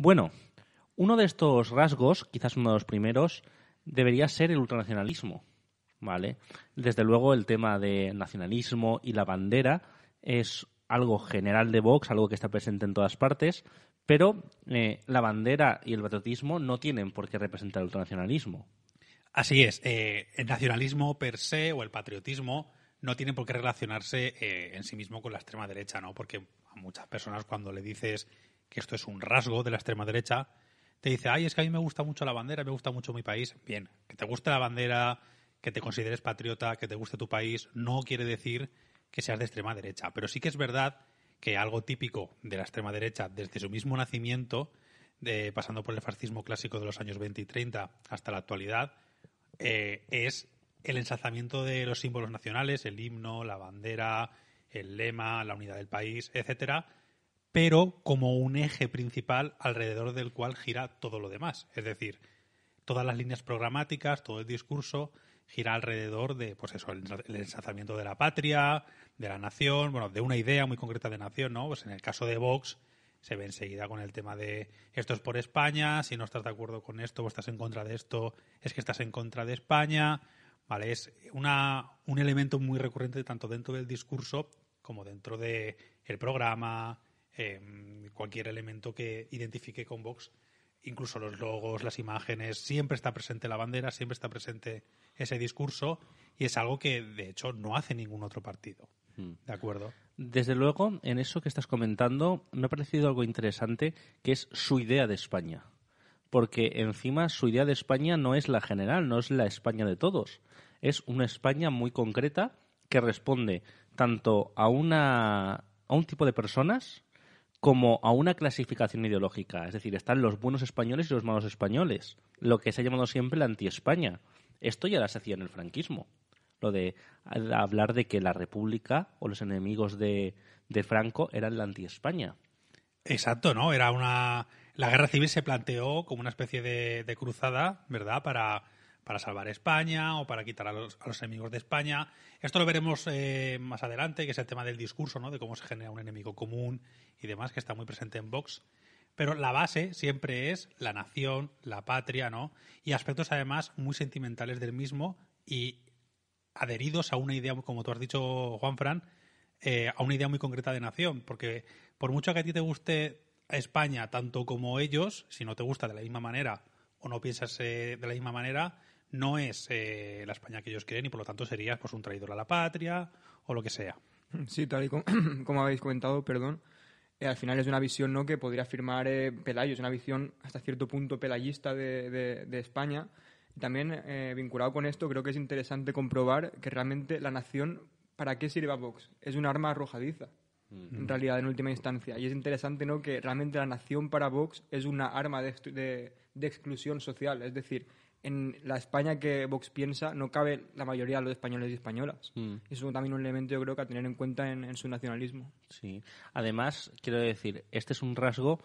Bueno, uno de estos rasgos, quizás uno de los primeros, debería ser el ultranacionalismo. ¿Vale? Desde luego, el tema de nacionalismo y la bandera es algo general de Vox, algo que está presente en todas partes, pero eh, la bandera y el patriotismo no tienen por qué representar el ultranacionalismo. Así es, eh, el nacionalismo per se o el patriotismo no tienen por qué relacionarse eh, en sí mismo con la extrema derecha, ¿no? Porque a muchas personas cuando le dices que esto es un rasgo de la extrema derecha, te dice, ay, es que a mí me gusta mucho la bandera, me gusta mucho mi país. Bien, que te guste la bandera, que te consideres patriota, que te guste tu país, no quiere decir que seas de extrema derecha. Pero sí que es verdad que algo típico de la extrema derecha desde su mismo nacimiento, de, pasando por el fascismo clásico de los años 20 y 30 hasta la actualidad, eh, es el ensalzamiento de los símbolos nacionales, el himno, la bandera, el lema, la unidad del país, etcétera, pero como un eje principal alrededor del cual gira todo lo demás. Es decir, todas las líneas programáticas, todo el discurso gira alrededor de, pues el, de la patria, de la nación, bueno, de una idea muy concreta de nación, ¿no? Pues en el caso de Vox, se ve enseguida con el tema de esto es por España, si no estás de acuerdo con esto o estás en contra de esto, es que estás en contra de España. ¿Vale? Es una, un elemento muy recurrente tanto dentro del discurso como dentro del programa, Em, cualquier elemento que identifique con Vox, incluso los logos, las imágenes, siempre está presente la bandera, siempre está presente ese discurso y es algo que de hecho no hace ningún otro partido. Hmm. ¿De acuerdo? Desde luego, en eso que estás comentando, me ha parecido algo interesante, que es su idea de España. Porque encima su idea de España no es la general, no es la España de todos. Es una España muy concreta que responde tanto a, una, a un tipo de personas como a una clasificación ideológica. Es decir, están los buenos españoles y los malos españoles, lo que se ha llamado siempre la anti-España. Esto ya se hacía en el franquismo. Lo de hablar de que la República o los enemigos de, Franco eran la anti-España. Exacto, ¿no? Era una. La guerra civil se planteó como una especie de, de cruzada, ¿verdad? Para para salvar España o para quitar a los, enemigos de España. Esto lo veremos eh, más adelante, que es el tema del discurso, ¿no? De cómo se genera un enemigo común y demás, que está muy presente en Vox. Pero la base siempre es la nación, la patria, ¿no? Y aspectos además muy sentimentales del mismo y adheridos a una idea, como tú has dicho, Juan Fran, eh, a una idea muy concreta de nación. Porque por mucho que a ti te guste España tanto como ellos, si no te gusta de la misma manera o no piensas eh, de la misma manera, no es eh, la España que ellos quieren y por lo tanto sería pues un traidor a la patria o lo que sea. Sí, tal y como, habéis comentado, perdón, eh, al final es una visión ¿no? que podría afirmar eh, Pelayo, es una visión hasta cierto punto pelayista de, de, de España. También vinculado con esto, creo que es interesante comprobar que realmente la nación, ¿para qué sirve Vox? Es un arma arrojadiza, en mm. realidad, en última instancia. Y es interesante ¿no? que realmente la nación para Vox es una arma de, de exclusión social, es decir, en la España que Vox piensa no cabe la mayoría de los españoles y españolas. Mm. Eso es también un elemento, yo creo, que a tener en cuenta en, en, su nacionalismo. Sí. Además, quiero decir, este es un rasgo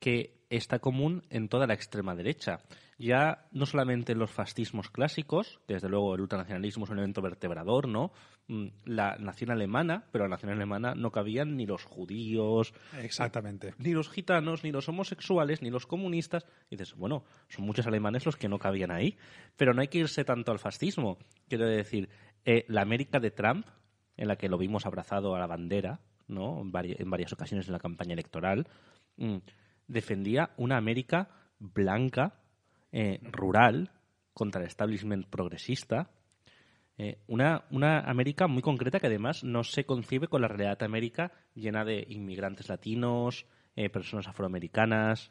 que está común en toda la extrema derecha. Ya no solamente los fascismos clásicos, que desde luego el ultranacionalismo es un elemento vertebrador, ¿no? Mm, la nación alemana, pero la nación alemana no cabían ni los judíos. Exactamente. Ni los gitanos, ni los homosexuales, ni los comunistas. dices, bueno, son muchos alemanes los que no cabían ahí. Pero no hay que irse tanto al fascismo. Quiero decir, eh, la América de Trump, en la que lo vimos abrazado a la bandera, ¿no? En, varias ocasiones en la campaña electoral. Mm, defendía una América blanca, eh, rural, contra el establishment progresista. Eh, una, una, América muy concreta que además no se concibe con la realidad de América llena de inmigrantes latinos, eh, personas afroamericanas.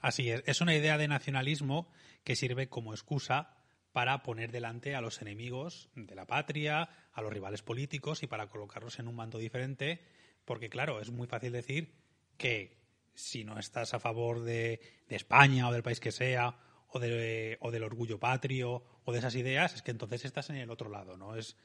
Así es, es una idea de nacionalismo que sirve como excusa para poner delante a los enemigos de la patria, a los rivales políticos y para colocarlos en un mando diferente, porque claro, es muy fácil decir que si no estás a favor de, España o del país que sea, o, de, o, del orgullo patrio, o de esas ideas, es que entonces estás en el otro lado, ¿no? Es,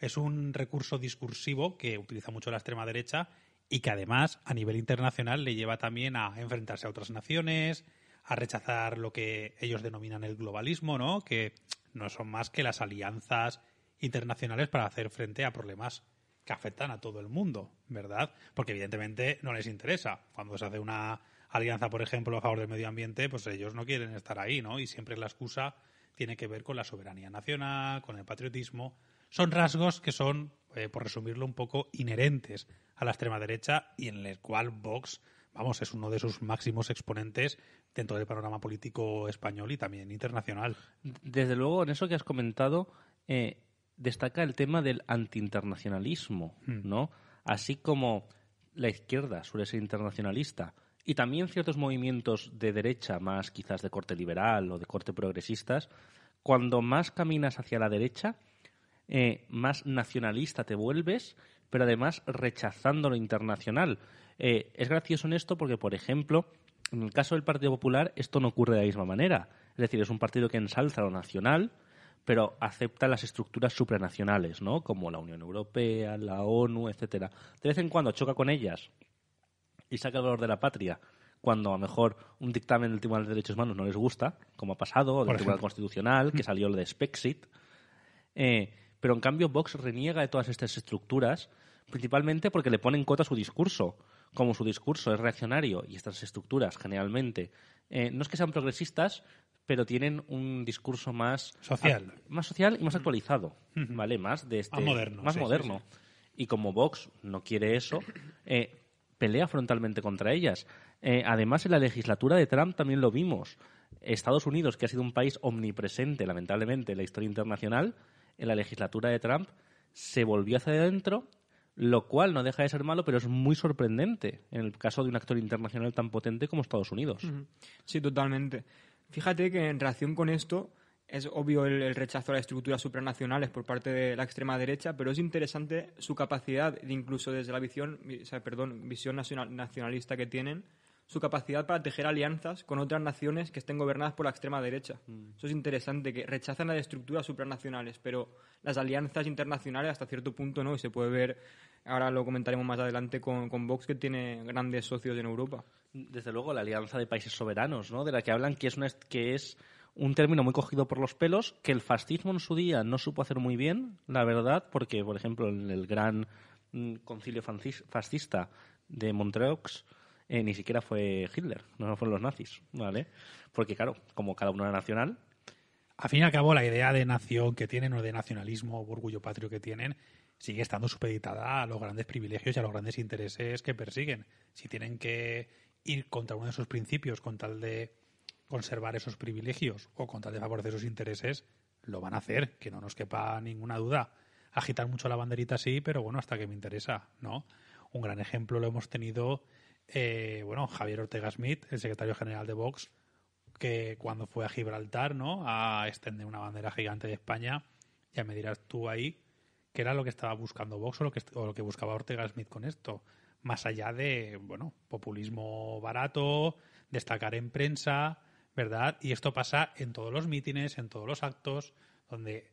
es un recurso discursivo que utiliza mucho la extrema derecha y que además a nivel internacional le lleva también a enfrentarse a otras naciones, a rechazar lo que ellos denominan el globalismo, ¿no? Que no son más que las alianzas internacionales para hacer frente a problemas que afectan a todo el mundo, ¿verdad? Porque evidentemente no les interesa. Cuando se hace una alianza, por ejemplo, a favor del medio ambiente, pues ellos no quieren estar ahí, ¿no? Y siempre la excusa tiene que ver con la soberanía nacional, con el patriotismo. Son rasgos que son, eh, por resumirlo un poco, inherentes a la extrema derecha y en el cual Vox, vamos, es uno de sus máximos exponentes dentro del panorama político español y también internacional. Desde luego, en eso que has comentado, eh, destaca el tema del antiinternacionalismo, hmm. ¿no? Así como la izquierda suele ser internacionalista y también ciertos movimientos de derecha, más quizás de corte liberal o de corte progresistas, cuando más caminas hacia la derecha, eh, más nacionalista te vuelves, pero además rechazando lo internacional. Eh, es gracioso en esto porque, por ejemplo, en el caso del Partido Popular esto no ocurre de la misma manera. Es decir, es un partido que ensalza lo nacional, pero acepta las estructuras supranacionales, ¿no? Como la Unión Europea, la ONU, etcétera. De vez en cuando choca con ellas y saca el valor de la patria cuando a lo mejor un dictamen del Tribunal de Derechos Humanos no les gusta, como ha pasado, o del Tribunal Constitucional, que mm. salió el de Spexit. Eh, pero en cambio Vox reniega de todas estas estructuras, principalmente porque le ponen cota a su discurso como su discurso es reaccionario y estas estructuras generalmente eh, no es que sean progresistas, pero tienen un discurso más social, más social y más actualizado, ¿vale? Más de este, más moderno, Y como Vox no quiere eso, eh, pelea frontalmente contra ellas. Eh, además, en la legislatura de Trump también lo vimos. Estados Unidos, que ha sido un país omnipresente, lamentablemente, en la historia internacional, en la legislatura de Trump se volvió hacia adentro lo cual no deja de ser malo, pero es muy sorprendente en el caso de un actor internacional tan potente como Estados Unidos. Sí, totalmente. Fíjate que en relación con esto es obvio el, rechazo a las estructuras supranacionales por parte de la extrema derecha, pero es interesante su capacidad, de incluso desde la visión, perdón, visión nacional, nacionalista que tienen, su capacidad para tejer alianzas con otras naciones que estén gobernadas por la extrema derecha. Mm. Eso es interesante, que rechazan las estructuras supranacionales, pero las alianzas internacionales hasta cierto punto no, y se puede ver, ahora lo comentaremos más adelante con, con Vox, que tiene grandes socios en Europa. Desde luego, la alianza de países soberanos, ¿no? de la que hablan, que es, que es un término muy cogido por los pelos, que el fascismo en su día no supo hacer muy bien, la verdad, porque, por ejemplo, en el gran mm, concilio fascista de Montreux, eh, ni siquiera fue Hitler, no fueron los nazis, ¿vale? Porque claro, como cada uno era nacional... Al fin y al cabo, la idea de nación que tienen o de nacionalismo o orgullo patrio que tienen sigue estando supeditada a los grandes privilegios y a los grandes intereses que persiguen. Si tienen que ir contra uno de esos principios con tal de conservar esos privilegios o con tal de favorecer esos intereses, lo van a hacer, que no nos quepa ninguna duda. Agitar mucho la banderita sí, pero bueno, hasta que me interesa, ¿no? Un gran ejemplo lo hemos tenido eh, bueno, Javier Ortega Smith, el secretario general de Vox, que cuando fue a Gibraltar, ¿no? A extender una bandera gigante de España, ya me dirás tú ahí qué era lo que estaba buscando Vox o lo que, lo que buscaba Ortega Smith con esto. Más allá de, bueno, populismo barato, destacar en prensa, ¿verdad? Y esto pasa en todos los mítines, en todos los actos, donde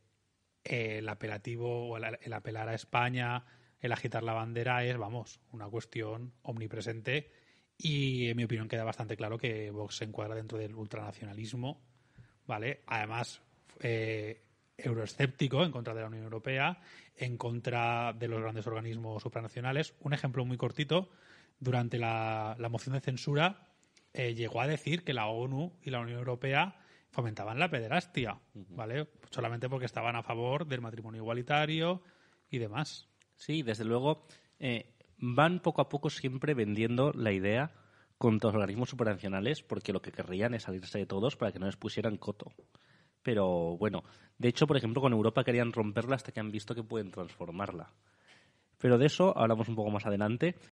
el apelativo o el, el apelar a España, el agitar la bandera es, vamos, una cuestión omnipresente y en mi opinión queda bastante claro que Vox se encuadra dentro del ultranacionalismo, ¿vale? Además, eh, euroescéptico en contra de la Unión Europea, en contra de los grandes organismos supranacionales. Un ejemplo muy cortito, durante la, moción de censura eh, llegó a decir que la ONU y la Unión Europea fomentaban la pederastia, ¿vale? Solamente porque estaban a favor del matrimonio igualitario y demás. Sí, desde luego, eh, van poco a poco siempre vendiendo la idea contra los organismos supranacionales porque lo que querrían es salirse de todos para que no les pusieran coto. Pero bueno, de hecho, por ejemplo, con Europa querían romperla hasta que han visto que pueden transformarla. Pero de eso hablamos un poco más adelante.